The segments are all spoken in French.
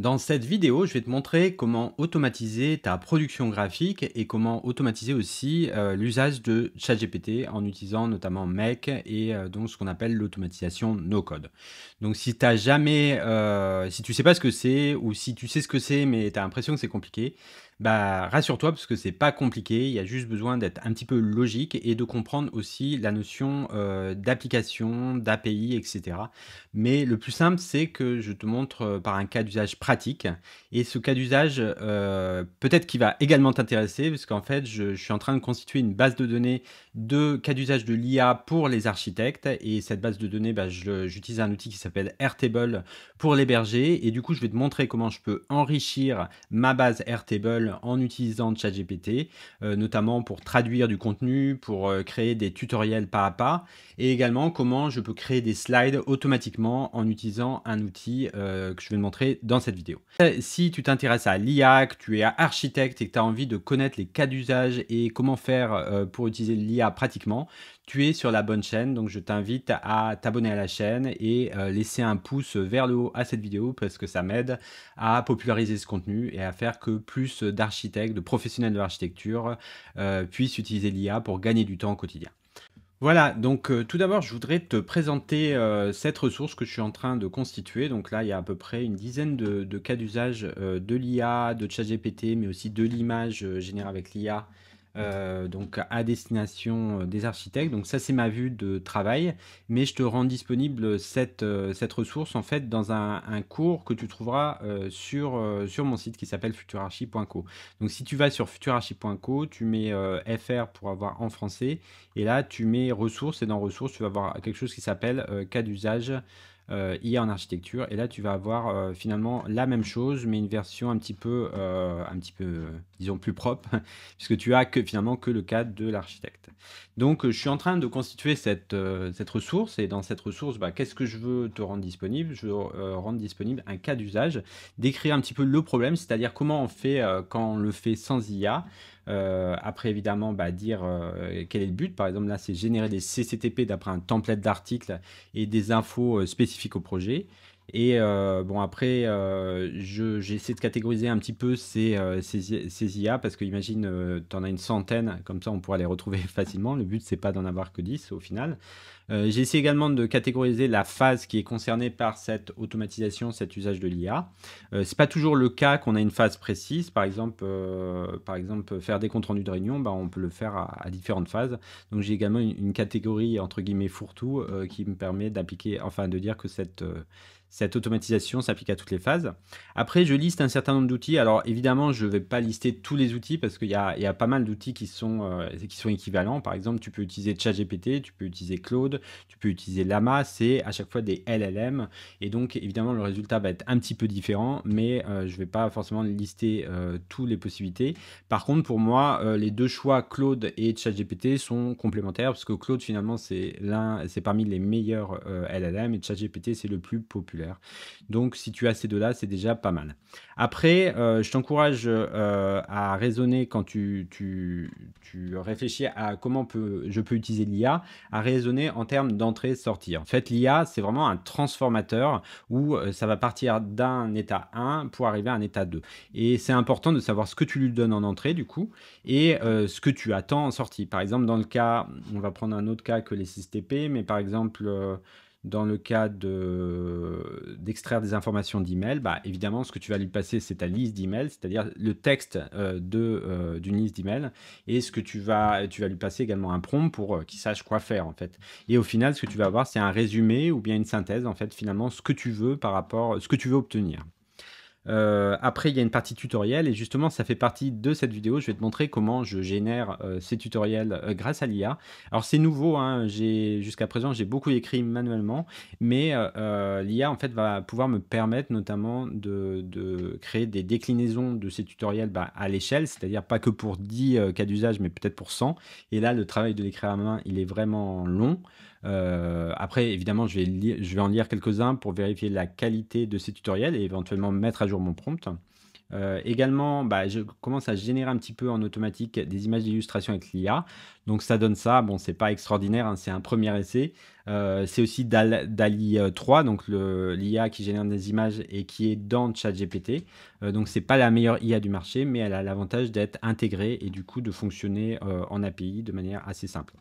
Dans cette vidéo, je vais te montrer comment automatiser ta production graphique et comment automatiser aussi euh, l'usage de ChatGPT en utilisant notamment Make et euh, donc ce qu'on appelle l'automatisation no code. Donc si tu jamais euh, si tu sais pas ce que c'est ou si tu sais ce que c'est mais tu as l'impression que c'est compliqué, bah rassure-toi parce que c'est pas compliqué, il y a juste besoin d'être un petit peu logique et de comprendre aussi la notion euh, d'application, d'API, etc. Mais le plus simple, c'est que je te montre euh, par un cas d'usage pratique et ce cas d'usage euh, peut-être qui va également t'intéresser parce qu'en fait, je, suis en train de constituer une base de données de cas d'usage de l'IA pour les architectes et cette base de données, bah, j'utilise un outil qui s'appelle Airtable pour l'héberger et du coup, je vais te montrer comment je peux enrichir ma base Airtable en utilisant ChatGPT, euh, notamment pour traduire du contenu, pour euh, créer des tutoriels pas à pas, et également comment je peux créer des slides automatiquement en utilisant un outil euh, que je vais te montrer dans cette vidéo. Si tu t'intéresses à l'IA, que tu es architecte et que tu as envie de connaître les cas d'usage et comment faire pour utiliser l'IA pratiquement, tu es sur la bonne chaîne. Donc je t'invite à t'abonner à la chaîne et euh, laisser un pouce vers le haut à cette vidéo parce que ça m'aide à populariser ce contenu et à faire que plus d'architectes, de professionnels de l'architecture euh, puissent utiliser l'IA pour gagner du temps au quotidien. Voilà, donc euh, tout d'abord, je voudrais te présenter cette ressource que je suis en train de constituer. Donc là, il y a à peu près une dizaine de, cas d'usage de l'IA, de ChatGPT, mais aussi de l'image générée avec l'IA euh, donc à destination euh, des architectes. Donc ça c'est ma vue de travail, mais je te rends disponible cette, euh, ressource en fait dans un, cours que tu trouveras sur, sur mon site qui s'appelle futurarchi.co. Donc si tu vas sur futurarchi.co, tu mets FR pour avoir en français et là tu mets ressources et dans ressources tu vas avoir quelque chose qui s'appelle cas d'usage euh, IA en architecture. Et là, tu vas avoir euh, finalement la même chose, mais une version un petit peu, euh, un petit peu disons, plus propre, puisque tu as que, finalement que le cadre de l'architecte. Donc, je suis en train de constituer cette, cette ressource. Et dans cette ressource, bah, qu'est-ce que je veux te rendre disponible Je veux rendre disponible un cas d'usage, décrire un petit peu le problème, c'est-à-dire comment on fait quand on le fait sans IA. Euh, après, évidemment, bah, dire euh, quel est le but. Par exemple, là, c'est générer des CCTP d'après un template d'articles et des infos euh, spécifiques au projet. Et euh, bon, après, euh, j'ai essayé de catégoriser un petit peu ces, euh, IA parce que imagine, tu en as une centaine, comme ça on pourra les retrouver facilement. Le but, c'est pas d'en avoir que 10 au final. j'ai essayé également de catégoriser la phase qui est concernée par cette automatisation, cet usage de l'IA. c'est pas toujours le cas qu'on a une phase précise. Par exemple, par exemple faire des comptes rendus de réunion, bah, on peut le faire à, différentes phases. Donc j'ai également une, catégorie entre guillemets fourre-tout qui me permet d'appliquer, enfin de dire que cette, cette automatisation s'applique à toutes les phases. Après, je liste un certain nombre d'outils. Alors évidemment, je ne vais pas lister tous les outils parce qu'il y, a, pas mal d'outils euh, qui, sont équivalents. Par exemple, tu peux utiliser ChatGPT, tu peux utiliser Claude, tu peux utiliser Lama. C'est à chaque fois des LLM. Et donc, évidemment, le résultat va être un petit peu différent, mais euh, je ne vais pas forcément lister euh, toutes les possibilités. Par contre, pour moi, les deux choix Claude et ChatGPT sont complémentaires parce que Claude, finalement, c'est, l'un, c'est parmi les meilleurs LLM et ChatGPT, c'est le plus populaire. Donc, si tu as ces deux-là, c'est déjà pas mal. Après, euh, je t'encourage euh, à raisonner quand tu, réfléchis à comment peut, je peux utiliser l'IA, à raisonner en termes dentrée sortie En fait, l'IA, c'est vraiment un transformateur où euh, ça va partir d'un état 1 pour arriver à un état 2. Et c'est important de savoir ce que tu lui donnes en entrée, du coup, et ce que tu attends en sortie. Par exemple, dans le cas, on va prendre un autre cas que les 6TP, mais par exemple, dans le cas d'extraire des informations d'email, bah, évidemment, ce que tu vas lui passer, c'est ta liste d'email, c'est-à-dire le texte euh, euh, d'une liste d'email, et ce que tu vas, lui passer également un prompt pour euh, qu'il sache quoi faire, en fait. Et au final, ce que tu vas avoir, c'est un résumé ou bien une synthèse, en fait, finalement, ce que tu veux par rapport, ce que tu veux obtenir. Euh, après, il y a une partie tutoriel et justement, ça fait partie de cette vidéo. Je vais te montrer comment je génère euh, ces tutoriels euh, grâce à l'IA. Alors, c'est nouveau. Hein. Jusqu'à présent, j'ai beaucoup écrit manuellement, mais l'IA, en fait, va pouvoir me permettre notamment de, créer des déclinaisons de ces tutoriels bah, à l'échelle, c'est-à-dire pas que pour 10 cas d'usage, mais peut-être pour 100. Et là, le travail de l'écrire à main, il est vraiment long. Euh, après, évidemment, je vais, je vais en lire quelques-uns pour vérifier la qualité de ces tutoriels et éventuellement mettre à jour mon prompt. Euh, également, bah, je commence à générer un petit peu en automatique des images d'illustration avec l'IA. Donc ça donne ça. Bon, c'est pas extraordinaire, hein, c'est un premier essai. Euh, c'est aussi DALI 3, donc l'IA qui génère des images et qui est dans ChatGPT. Euh, donc c'est pas la meilleure IA du marché, mais elle a l'avantage d'être intégrée et du coup de fonctionner en API de manière assez simple.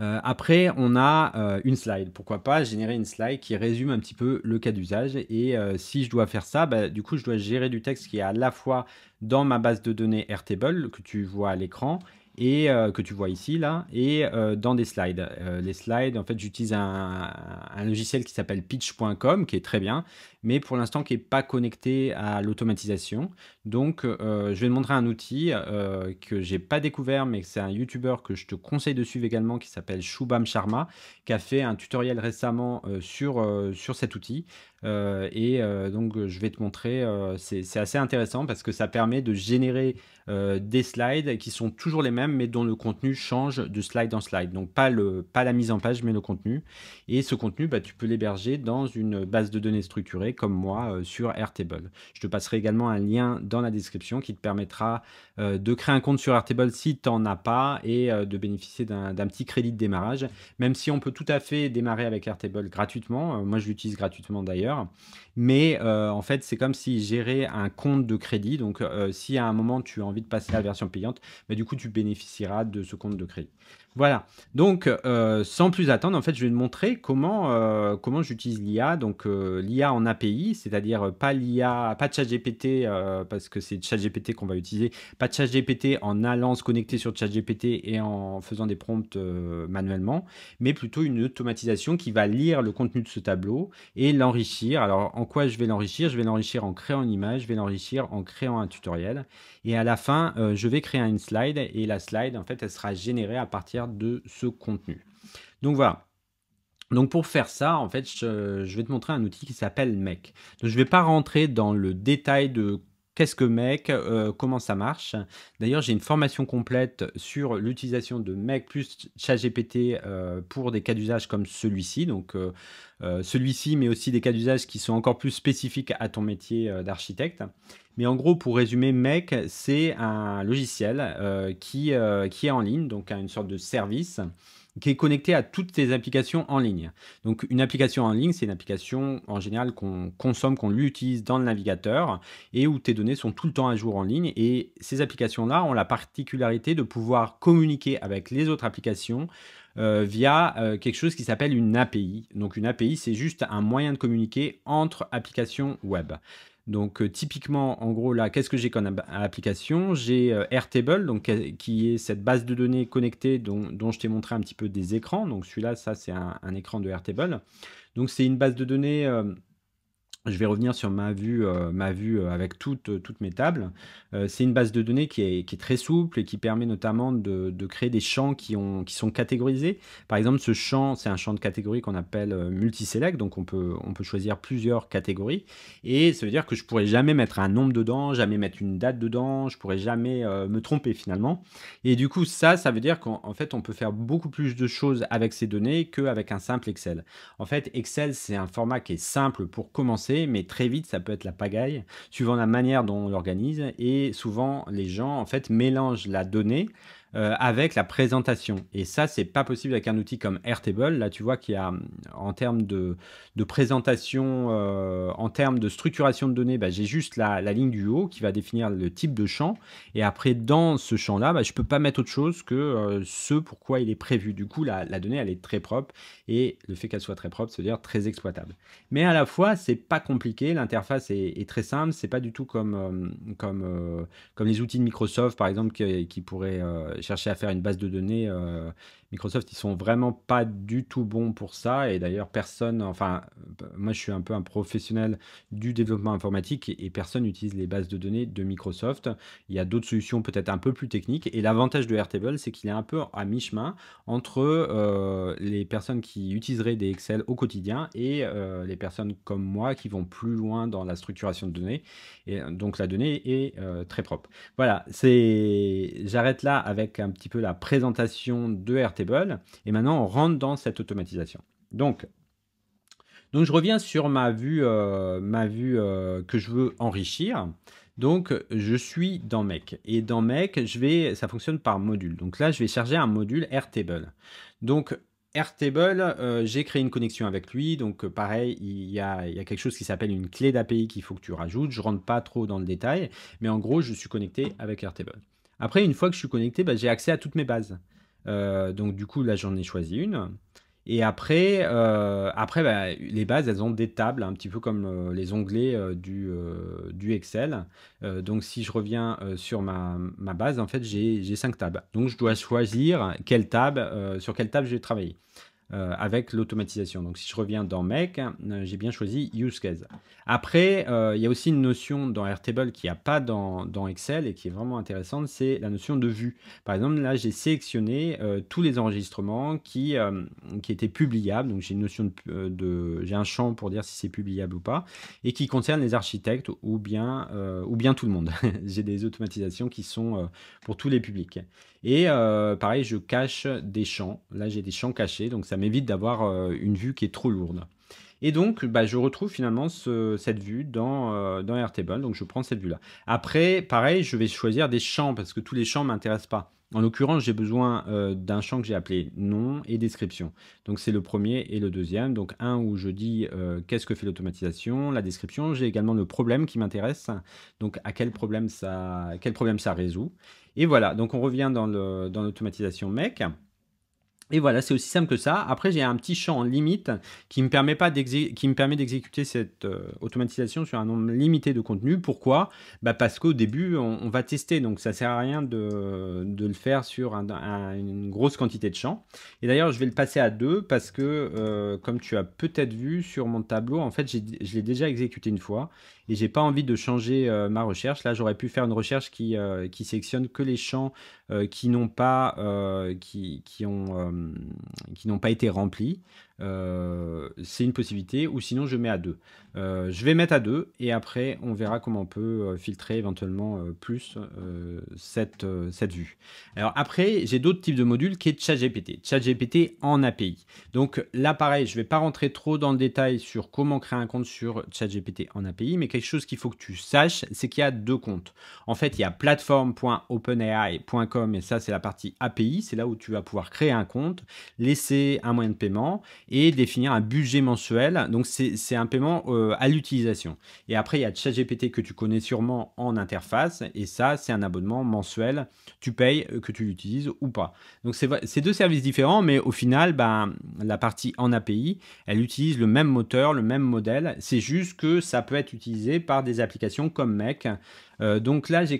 Euh, après, on a euh, une slide. Pourquoi pas générer une slide qui résume un petit peu le cas d'usage. Et euh, si je dois faire ça, bah, du coup, je dois gérer du texte qui est à la fois dans ma base de données Airtable que tu vois à l'écran et euh, que tu vois ici là et euh, dans des slides. Euh, les slides, en fait, j'utilise un, logiciel qui s'appelle pitch.com qui est très bien, mais pour l'instant qui n'est pas connecté à l'automatisation. Donc, je vais te montrer un outil que je n'ai pas découvert, mais c'est un YouTuber que je te conseille de suivre également qui s'appelle Shubham Sharma qui a fait un tutoriel récemment sur, sur cet outil. Euh, et euh, donc, je vais te montrer, euh, c'est assez intéressant parce que ça permet de générer euh, des slides qui sont toujours les mêmes, mais dont le contenu change de slide en slide. Donc pas, le, pas la mise en page, mais le contenu. Et ce contenu, bah, tu peux l'héberger dans une base de données structurée, comme moi, euh, sur Airtable. Je te passerai également un lien dans la description qui te permettra euh, de créer un compte sur Airtable si tu n'en as pas et de bénéficier d'un petit crédit de démarrage, même si on peut tout à fait démarrer avec Airtable gratuitement. moi, je l'utilise gratuitement d'ailleurs. Mais en fait, c'est comme si gérer un compte de crédit. Donc si à un moment tu as de passer à la version payante, mais du coup, tu bénéficieras de ce compte de crédit. Voilà. Donc, euh, sans plus attendre, en fait, je vais te montrer comment, euh, comment j'utilise l'IA. Donc, euh, l'IA en API, c'est-à-dire pas l'IA, pas ChatGPT, parce que c'est ChatGPT qu'on va utiliser, pas ChatGPT en allant se connecter sur ChatGPT et en faisant des prompts manuellement, mais plutôt une automatisation qui va lire le contenu de ce tableau et l'enrichir. Alors, en quoi je vais l'enrichir Je vais l'enrichir en créant une image, je vais l'enrichir en créant un tutoriel. Et à la fin, je vais créer une slide et la slide, en fait, elle sera générée à partir de ce contenu. Donc voilà. Donc pour faire ça, en fait, je, vais te montrer un outil qui s'appelle Mec. Donc je ne vais pas rentrer dans le détail de Qu'est-ce que Mec euh, Comment ça marche D'ailleurs, j'ai une formation complète sur l'utilisation de Mec plus ChatGPT euh, pour des cas d'usage comme celui-ci. Donc, euh, celui-ci, mais aussi des cas d'usage qui sont encore plus spécifiques à ton métier d'architecte. Mais en gros, pour résumer, Mec, c'est un logiciel qui, qui est en ligne, donc une sorte de service qui est connecté à toutes tes applications en ligne. Donc une application en ligne, c'est une application en général qu'on consomme, qu'on l'utilise dans le navigateur et où tes données sont tout le temps à jour en ligne. Et ces applications-là ont la particularité de pouvoir communiquer avec les autres applications euh, via euh, quelque chose qui s'appelle une API. Donc une API, c'est juste un moyen de communiquer entre applications web. Donc euh, typiquement, en gros, là, qu'est-ce que j'ai comme application J'ai euh, Airtable, donc, qui est cette base de données connectée dont, je t'ai montré un petit peu des écrans. Donc celui-là, ça c'est un, un, écran de Airtable. Donc c'est une base de données euh, je vais revenir sur ma vue, euh, ma vue euh, avec euh, toutes, mes tables. c'est une base de données qui est, très souple et qui permet notamment de, créer des champs qui, ont, qui, sont catégorisés. Par exemple, ce champ, c'est un champ de catégorie qu'on appelle multi multiselect, donc on peut, on peut, choisir plusieurs catégories. Et ça veut dire que je pourrais jamais mettre un nombre dedans, jamais mettre une date dedans, je ne pourrais jamais me tromper finalement. Et du coup, ça, ça veut dire qu'en fait, on peut faire beaucoup plus de choses avec ces données qu'avec un simple Excel. En fait, Excel, c'est un format qui est simple pour commencer mais très vite, ça peut être la pagaille, suivant la manière dont on l'organise. Et souvent, les gens, en fait, mélangent la donnée euh, avec la présentation. Et ça, c'est pas possible avec un outil comme Airtable. Là, tu vois qu'il y a, mm, en termes de, de présentation, euh, en termes de structuration de données, bah, j'ai juste la, ligne du haut qui va définir le type de champ. Et après, dans ce champ-là, bah, je peux pas mettre autre chose que ce euh, ce pourquoi il est prévu. Du coup, la, la donnée, elle est très propre. Et le fait qu'elle soit très propre, c'est-à-dire très exploitable. Mais à la fois, c'est pas compliqué. L'interface est, très simple. C'est pas du tout comme, comme, comme les outils de Microsoft, par exemple, qui, qui pourraient chercher à faire une base de données euh, Microsoft, ils sont vraiment pas du tout bons pour ça. Et d'ailleurs, personne, enfin, moi je suis un peu un professionnel du développement informatique et, personne n'utilise les bases de données de Microsoft. Il y a d'autres solutions peut-être un peu plus techniques. Et l'avantage de Airtable, c'est qu'il est un peu à mi-chemin entre euh, les personnes qui utiliseraient des Excel au quotidien et euh, les personnes comme moi qui vont plus loin dans la structuration de données. Et donc la donnée est euh, très propre. Voilà, c'est. J'arrête là avec un petit peu la présentation de Airtable et maintenant, on rentre dans cette automatisation. Donc, donc je reviens sur ma vue, euh, ma vue euh, que je veux enrichir. Donc je suis dans Mec et dans Mec, je vais, ça fonctionne par module. Donc là, je vais charger un module Airtable. Donc Airtable, euh, j'ai créé une connexion avec lui. Donc pareil, il y a, quelque chose qui s'appelle une clé d'API qu'il faut que tu rajoutes. Je rentre pas trop dans le détail, mais en gros, je suis connecté avec Airtable. Après, une fois que je suis connecté, bah, j'ai accès à toutes mes bases. Euh, donc du coup, là, j'en ai choisi une. Et après, euh, après bah, les bases, elles ont des tables, un petit peu comme euh, les onglets du, Excel. donc, si je reviens sur ma, ma, base, en fait, j'ai cinq tables. Donc, je dois choisir quelle table, sur quelle table je vais travailler. Euh, avec l'automatisation. Donc si je reviens dans Make, euh, j'ai bien choisi Use Case. Après, euh, il y a aussi une notion dans Airtable qui n'y a pas dans, Excel et qui est vraiment intéressante, c'est la notion de vue. Par exemple, là, j'ai sélectionné tous les enregistrements qui, qui étaient publiables. Donc j'ai une notion de, de j'ai un champ pour dire si c'est publiable ou pas, et qui concerne les architectes ou bien, ou bien tout le monde. j'ai des automatisations qui sont pour tous les publics. Et pareil, je cache des champs. Là, j'ai des champs cachés, donc ça ça m'évite d'avoir euh, une vue qui est trop lourde. Et donc, bah, je retrouve finalement cette vue dans, euh, dans Airtable. Donc, je prends cette vue-là. Après, pareil, je vais choisir des champs parce que tous les champs ne m'intéressent pas. En l'occurrence, j'ai besoin euh, d'un champ que j'ai appelé nom et description. Donc, c'est le premier et le deuxième. Donc, un où je dis qu'est-ce que fait l'automatisation, la description. J'ai également le problème qui m'intéresse. Donc, à quel problème ça, quel problème ça résout. Et voilà. Donc, on revient dans l'automatisation dans mec. Et voilà, c'est aussi simple que ça. Après, j'ai un petit champ limite qui me permet, pas qui me permet d'exécuter cette euh, automatisation sur un nombre limité de contenus. Pourquoi bah, Parce qu'au début, on, va tester, donc ça ne sert à rien de, le faire sur une grosse quantité de champs. Et d'ailleurs, je vais le passer à deux parce que, euh, comme tu as peut-être vu sur mon tableau, en fait, je l'ai déjà exécuté une fois et j'ai pas envie de changer euh, ma recherche. Là, j'aurais pu faire une recherche qui, qui sélectionne que les champs qui n'ont pas, qui ont qui n'ont pas été remplis. Euh, c'est une possibilité, ou sinon je mets à deux euh, je vais mettre à deux et après on verra comment on peut euh, filtrer éventuellement plus cette, cette vue. Alors après, j'ai d'autres types de modules qui est ChatGPT. ChatGPT en API. Donc là, pareil, je ne vais pas rentrer trop dans le détail sur comment créer un compte sur ChatGPT en API, mais quelque chose qu'il faut que tu saches, c'est qu'il y a deux comptes. En fait, il y a platform.openai.com et ça, c'est la partie API, c'est là où tu vas pouvoir créer un compte, laisser un moyen de paiement et définir un budget mensuel. Donc, c'est un paiement euh, à l'utilisation. Et après, il y a ChatGPT que tu connais sûrement en interface. Et ça, c'est un abonnement mensuel. Tu payes euh, que tu l'utilises ou pas. Donc, c'est deux services différents, mais au final, ben, la partie en API, elle utilise le même moteur, le même modèle. C'est juste que ça peut être utilisé par des applications comme Mac. Euh, donc là, j'ai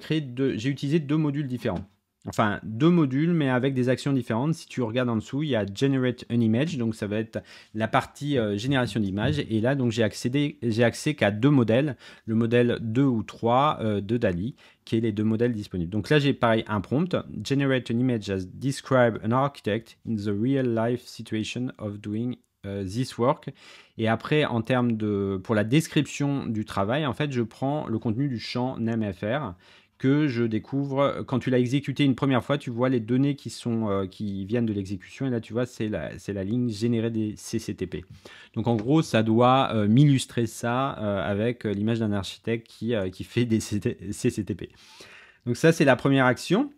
utilisé deux modules différents enfin deux modules, mais avec des actions différentes. Si tu regardes en dessous, il y a Generate an Image, donc ça va être la partie euh, génération d'image. Et là, donc j'ai accédé, j'ai accès qu'à deux modèles, le modèle 2 ou 3 euh, de Dali, qui est les deux modèles disponibles. Donc là, j'ai pareil un prompt Generate an image as describe an architect in the real life situation of doing euh, this work. Et après, en termes de, pour la description du travail, en fait, je prends le contenu du champ NameFR que je découvre euh, quand tu l'as exécuté une première fois, tu vois les données qui, sont, euh, qui viennent de l'exécution. Et là, tu vois, c'est la, ligne générée des CCTP. Donc, en gros, ça doit euh, m'illustrer ça avec l'image d'un architecte qui, qui fait des CCTP. Donc, ça, c'est la première action.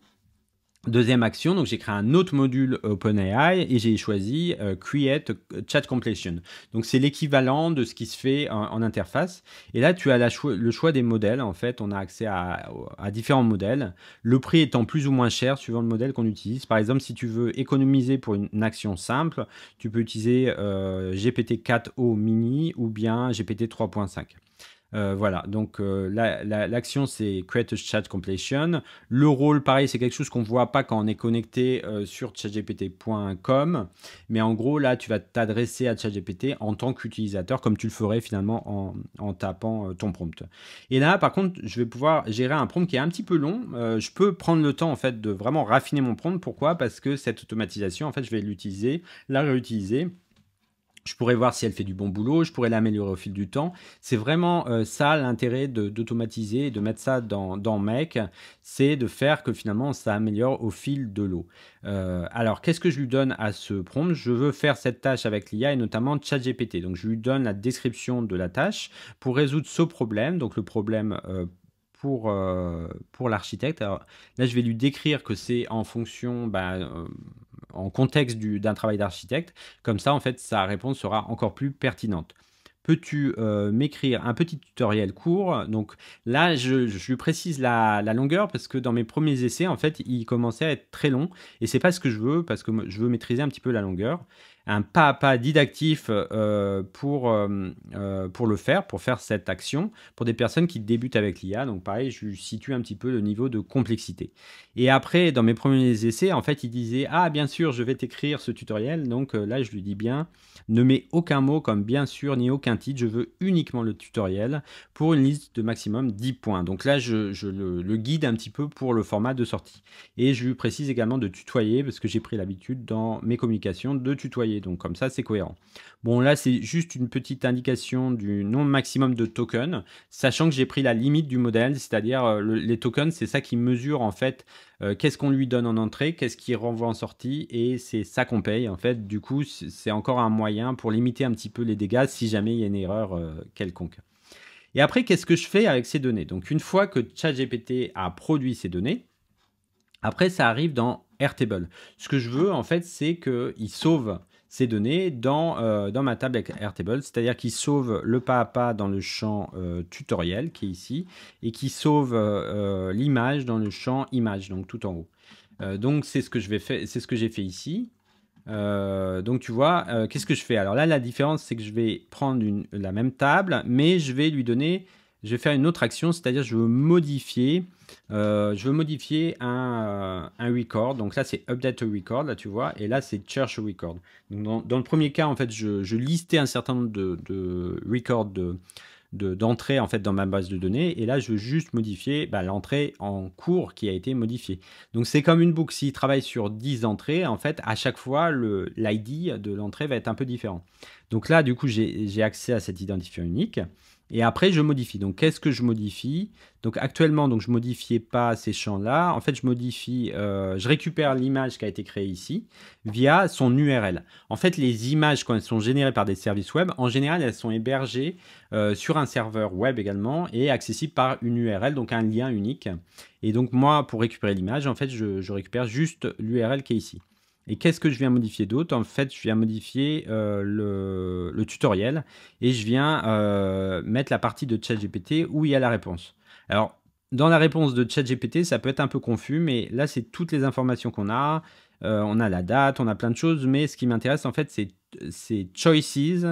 Deuxième action, donc j'ai créé un autre module OpenAI et j'ai choisi euh, Create Chat Completion. Donc c'est l'équivalent de ce qui se fait en, interface. Et là, tu as le choix des modèles. En fait, on a accès à, différents modèles. Le prix étant plus ou moins cher suivant le modèle qu'on utilise. Par exemple, si tu veux économiser pour une, action simple, tu peux utiliser euh, GPT-4O Mini ou bien GPT 3.5. Euh, voilà, donc euh, l'action c'est Create a Chat Completion. Le rôle, pareil, c'est quelque chose qu'on ne voit pas quand on est connecté euh, sur chatgpt.com. Mais en gros, là, tu vas t'adresser à ChatGPT en tant qu'utilisateur, comme tu le ferais finalement en, en tapant ton prompt. Et là, par contre, je vais pouvoir gérer un prompt qui est un petit peu long. je peux prendre le temps en fait de vraiment raffiner mon prompt. Pourquoi Parce que cette automatisation, en fait, je vais l'utiliser, la réutiliser je pourrais voir si elle fait du bon boulot, je pourrais l'améliorer au fil du temps. C'est vraiment euh, ça l'intérêt d'automatiser et de mettre ça dans, dans c'est de faire que finalement ça améliore au fil de l'eau. Euh, alors qu'est-ce que je lui donne à ce prompt Je veux faire cette tâche avec l'IA et notamment ChatGPT. Donc je lui donne la description de la tâche pour résoudre ce problème, donc le problème... Euh, pour, pour l'architecte. Là, je vais lui décrire que c'est en fonction bah, en contexte d'un travail d'architecte. Comme ça, en fait, sa réponse sera encore plus pertinente peux-tu euh, m'écrire un petit tutoriel court Donc là, je, je précise la, longueur parce que dans mes premiers essais, en fait, il commençait à être très long et c'est pas ce que je veux parce que je veux maîtriser un petit peu la longueur un pas à pas didactif euh, pour, euh, euh, pour le faire, pour faire cette action, pour des personnes qui débutent avec l'IA. Donc pareil, je situe un petit peu le niveau de complexité. Et après, dans mes premiers essais, en fait, il disait, ah bien sûr, je vais t'écrire ce tutoriel. Donc là, je lui dis bien, ne mets aucun mot comme bien sûr ni aucun titre, je veux uniquement le tutoriel pour une liste de maximum 10 points. Donc là, je, je le guide un petit peu pour le format de sortie. Et je lui précise également de tutoyer, parce que j'ai pris l'habitude dans mes communications de tutoyer donc comme ça, c'est cohérent. Bon, là, c'est juste une petite indication du nombre maximum de tokens, sachant que j'ai pris la limite du modèle, c'est-à-dire euh, les tokens, c'est ça qui mesure en fait euh, qu'est-ce qu'on lui donne en entrée, qu'est-ce qu'il renvoie en sortie, et c'est ça qu'on paye. En fait, du coup, c'est encore un moyen pour limiter un petit peu les dégâts si jamais il y a une erreur euh, quelconque. Et après, qu'est-ce que je fais avec ces données Donc, une fois que ChatGPT a produit ces données, après, ça arrive dans Airtable. Ce que je veux, en fait, c'est qu'il sauve ces données dans, euh, dans ma table avec Airtable, c'est-à-dire qui sauve le pas à pas dans le champ euh, tutoriel qui est ici et qui sauve euh, l'image dans le champ image, donc tout en haut. donc c'est ce que je vais faire, c'est ce que j'ai fait ici. donc tu vois, qu'est-ce que je fais Alors là, la différence, c'est que je vais prendre la même table, mais je vais lui donner je vais faire une autre action, c'est-à-dire je veux modifier, euh, je veux modifier un, euh, un, record. Donc là, c'est update record, là tu vois, et là c'est church record. Donc, dans, le premier cas, en fait, je, je listais un certain nombre de, de records de d'entrée en fait dans ma base de données et là je veux juste modifier bah, l'entrée en cours qui a été modifiée donc c'est comme une boucle s'il travaille sur 10 entrées en fait à chaque fois le l'id de l'entrée va être un peu différent donc là du coup j'ai accès à cet identifiant unique et après, je modifie. Donc, qu'est-ce que je modifie Donc, actuellement, donc, je ne modifiais pas ces champs-là. En fait, je modifie, euh, je récupère l'image qui a été créée ici via son URL. En fait, les images, quand elles sont générées par des services web, en général, elles sont hébergées euh, sur un serveur web également et accessibles par une URL, donc un lien unique. Et donc, moi, pour récupérer l'image, en fait, je, je récupère juste l'URL qui est ici. Et qu'est-ce que je viens modifier d'autre En fait, je viens modifier euh, le, tutoriel et je viens euh, mettre la partie de ChatGPT où il y a la réponse. Alors, dans la réponse de ChatGPT, ça peut être un peu confus, mais là, c'est toutes les informations qu'on a. Euh, on a la date, on a plein de choses, mais ce qui m'intéresse, en fait, c'est choices,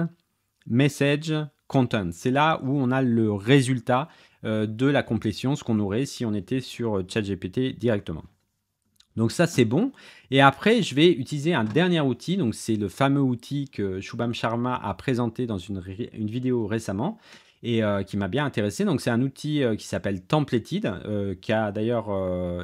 message, content. C'est là où on a le résultat de la complétion, ce qu'on aurait si on était sur ChatGPT directement. Donc ça, c'est bon. Et après, je vais utiliser un dernier outil. Donc c'est le fameux outil que Shubham Sharma a présenté dans une, une vidéo récemment, et euh, qui m'a bien intéressé. Donc c'est un outil euh, qui s'appelle Templated, euh, qui a d'ailleurs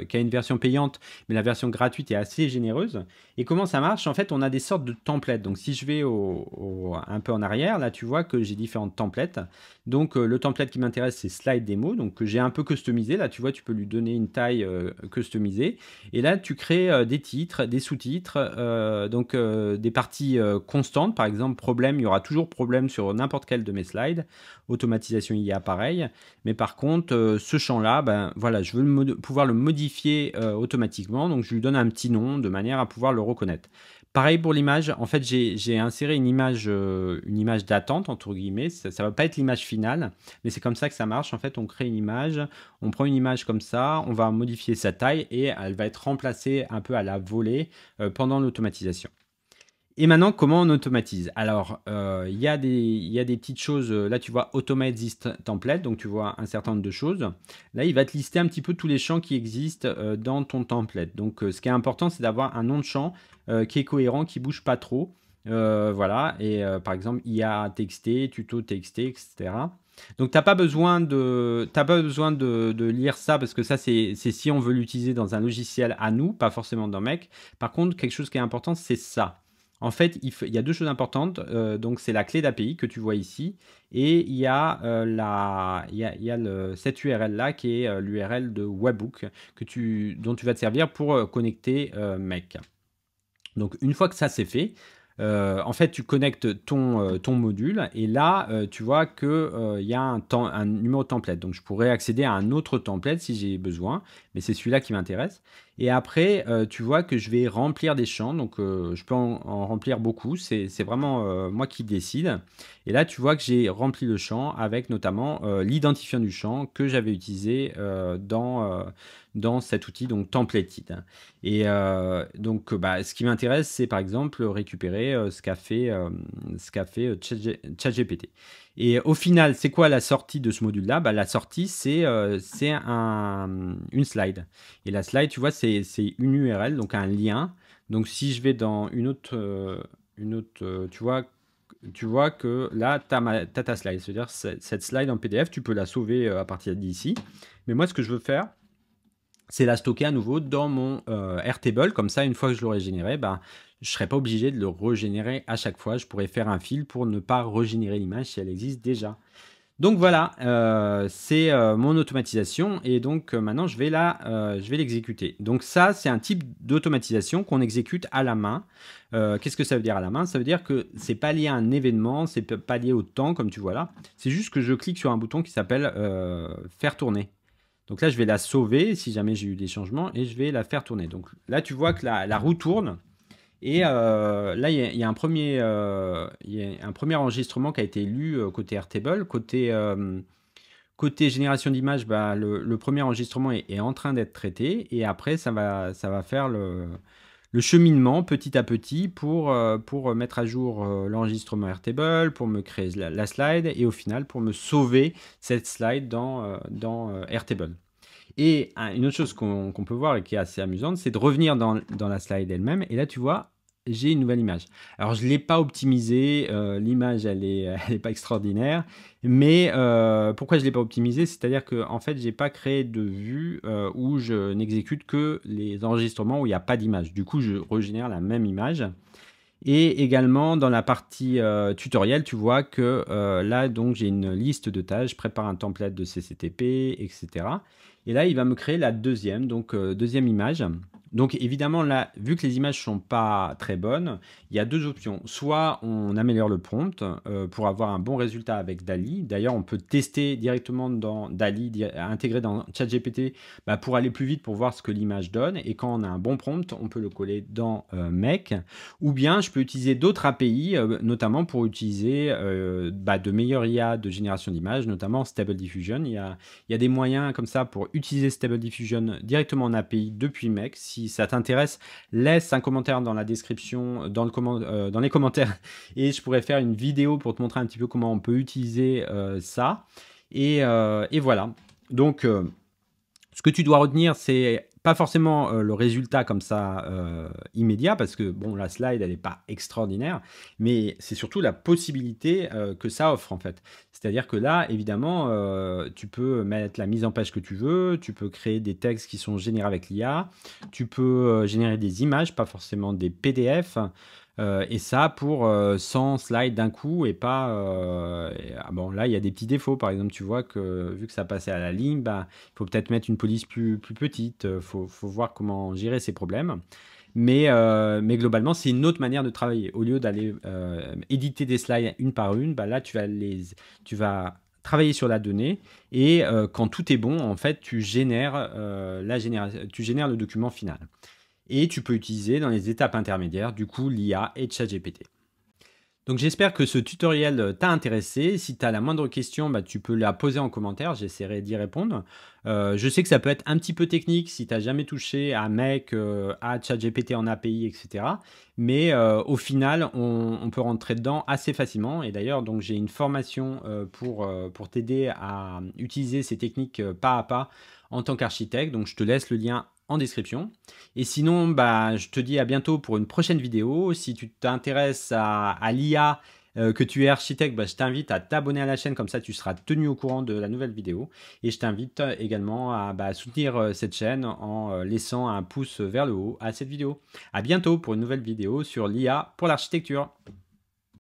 qui a une version payante, mais la version gratuite est assez généreuse. Et comment ça marche En fait, on a des sortes de templates. Donc si je vais au, un peu en arrière, là tu vois que j'ai différentes templates. Donc le template qui m'intéresse c'est Slide Demo, donc que j'ai un peu customisé. Là tu vois, tu peux lui donner une taille customisée. Et là tu crées des titres, des sous-titres, donc des parties constantes. Par exemple, problème, il y aura toujours problème sur n'importe quel de mes slides. Automatiquement il y a pareil. Mais par contre, euh, ce champ-là, ben, voilà, je veux le pouvoir le modifier euh, automatiquement. Donc, je lui donne un petit nom de manière à pouvoir le reconnaître. Pareil pour l'image. En fait, j'ai inséré une image, euh, une image d'attente, entre guillemets. Ça va pas être l'image finale, mais c'est comme ça que ça marche. En fait, on crée une image, on prend une image comme ça, on va modifier sa taille et elle va être remplacée un peu à la volée pendant l'automatisation. Et maintenant, comment on automatise Alors, euh, il y, y, a des petites choses. Euh, là, tu vois Automate this template, donc tu vois un certain nombre de choses. Là, il va te lister un petit peu tous les champs qui existent euh, dans ton template. Donc, ce qui est important, c'est d'avoir un nom de champ qui est cohérent, qui ne bouge pas trop. voilà, et par exemple, IA texté, tuto texté, etc. Donc, tu n'as pas besoin, de, besoin de, lire ça parce que ça, c'est si on veut l'utiliser dans un logiciel à nous, pas forcément dans Mec. Par contre, quelque chose qui est important, c'est ça. En fait, il, y a deux choses importantes. Euh, donc, c'est la clé d'API que tu vois ici. Et il y a, euh, cette URL-là qui est euh, l'URL de Webhook que tu, dont tu vas te servir pour connecter Mec. Donc, une fois que ça c'est fait, en fait, tu connectes ton, module et là, tu vois qu'il il y a un, un numéro template. Donc, je pourrais accéder à un autre template si j'ai besoin, mais c'est celui-là qui m'intéresse. Et après, euh, tu vois que je vais remplir des champs. Donc, euh, je peux en, remplir beaucoup. C'est vraiment euh, moi qui décide. Et là, tu vois que j'ai rempli le champ avec notamment l'identifiant du champ que j'avais utilisé dans, dans cet outil, donc templated. Et donc, bah, ce qui m'intéresse, c'est par exemple récupérer ce qu'a fait, ce fait ChatGPT. Et au final, c'est quoi la sortie de ce module-là bah, La sortie, c'est euh, c'est un, une slide. Et la slide, tu vois, c'est une URL, donc un lien. Donc si je vais dans une autre, euh, une autre euh, tu, vois, tu vois que là, tu as, ta slide. C'est-à-dire cette slide en PDF, tu peux la sauver à partir d'ici. Mais moi, ce que je veux faire, c'est la stocker à nouveau dans mon euh, Rtable. Comme ça, une fois que je l'aurai généré, bah, je ne serai pas obligé de le régénérer à chaque fois. Je pourrais faire un fil pour ne pas régénérer l'image si elle existe déjà. Donc voilà, euh, c'est euh, mon automatisation et donc maintenant je vais je vais l'exécuter. Donc ça, c'est un type d'automatisation qu'on exécute à la main. Qu'est-ce que ça veut dire à la main Ça veut dire que c'est pas lié à un événement, c'est pas lié au temps comme tu vois là. C'est juste que je clique sur un bouton qui s'appelle faire tourner. Donc là, je vais la sauver si jamais j'ai eu des changements et je vais la faire tourner. Donc là, tu vois que la, roue tourne. Et euh, là, il y, a un premier, euh, un premier enregistrement qui a été lu euh, côté Airtable. Côté, côté génération d'images, bah, le, premier enregistrement est, en train d'être traité. Et après, ça va, ça va faire le, cheminement petit à petit pour, pour mettre à jour l'enregistrement Airtable, pour me créer la, slide et au final pour me sauver cette slide dans, dans Airtable. Et ah, une autre chose qu'on peut voir et qui est assez amusante, c'est de revenir dans, la slide elle-même. Et là, tu vois, j'ai une nouvelle image. Alors, je ne l'ai pas optimisée, euh, l'image, elle n'est est pas extraordinaire, mais euh, pourquoi je ne l'ai pas optimisée C'est-à-dire qu'en en fait, je n'ai pas créé de vue euh, où je n'exécute que les enregistrements où il n'y a pas d'image. Du coup, je régénère la même image. Et également, dans la partie tutoriel, tu vois que là, donc, j'ai une liste de tâches, je prépare un template de CCTP, etc. Et là, il va me créer la deuxième, donc euh, deuxième image. Donc évidemment, là, vu que les images sont pas très bonnes, il y a deux options. Soit on améliore le prompt euh, pour avoir un bon résultat avec DALI. D'ailleurs, on peut tester directement dans DALI, intégrer dans ChatGPT, bah, pour aller plus vite, pour voir ce que l'image donne. Et quand on a un bon prompt, on peut le coller dans euh, Mec. Ou bien, je peux utiliser d'autres API, euh, notamment pour utiliser bah, de meilleures IA de génération d'images, notamment Stable Diffusion. Il y, a, des moyens comme ça pour utiliser Stable Diffusion directement en API depuis Mec ça t'intéresse, laisse un commentaire dans la description, dans, le euh, dans les commentaires, et je pourrais faire une vidéo pour te montrer un petit peu comment on peut utiliser euh, ça. Et, euh, et, voilà. Donc, ce que tu dois retenir, c'est pas forcément euh, le résultat comme ça euh, immédiat, parce que bon, la slide, elle n'est pas extraordinaire, mais c'est surtout la possibilité euh, que ça offre en fait. C'est-à-dire que là, évidemment, tu peux mettre la mise en page que tu veux, tu peux créer des textes qui sont générés avec l'IA, tu peux générer des images, pas forcément des PDF. Euh, et ça pour 100 euh, slides d'un coup et pas. Euh, ah bon, là, il y a des petits défauts. Par exemple, tu vois que vu que ça passait à la ligne, bah, il faut peut-être mettre une police plus, plus petite. Il faut, faut, voir comment gérer ces problèmes. Mais, mais globalement, c'est une autre manière de travailler. Au lieu d'aller éditer des slides une par une, bah, là, tu vas, les, tu vas travailler sur la donnée et quand tout est bon, en fait, tu génères, la tu génères le document final et tu peux utiliser dans les étapes intermédiaires du coup l'IA et ChatGPT. Donc j'espère que ce tutoriel t'a intéressé. Si tu as la moindre question, bah, tu peux la poser en commentaire, j'essaierai d'y répondre. Euh, je sais que ça peut être un petit peu technique si tu n'as jamais touché à Mec, euh, à ChatGPT en API, etc. Mais euh, au final, on, on, peut rentrer dedans assez facilement. Et d'ailleurs, donc j'ai une formation pour, pour t'aider à utiliser ces techniques pas à pas en tant qu'architecte. Donc je te laisse le lien en description. Et sinon, bah, je te dis à bientôt pour une prochaine vidéo. Si tu t'intéresses à, l'IA, euh, que tu es architecte, bah, je t'invite à t'abonner à la chaîne, comme ça tu seras tenu au courant de la nouvelle vidéo. Et je t'invite euh, également à bah, soutenir euh, cette chaîne en laissant un pouce vers le haut à cette vidéo. À bientôt pour une nouvelle vidéo sur l'IA pour l'architecture.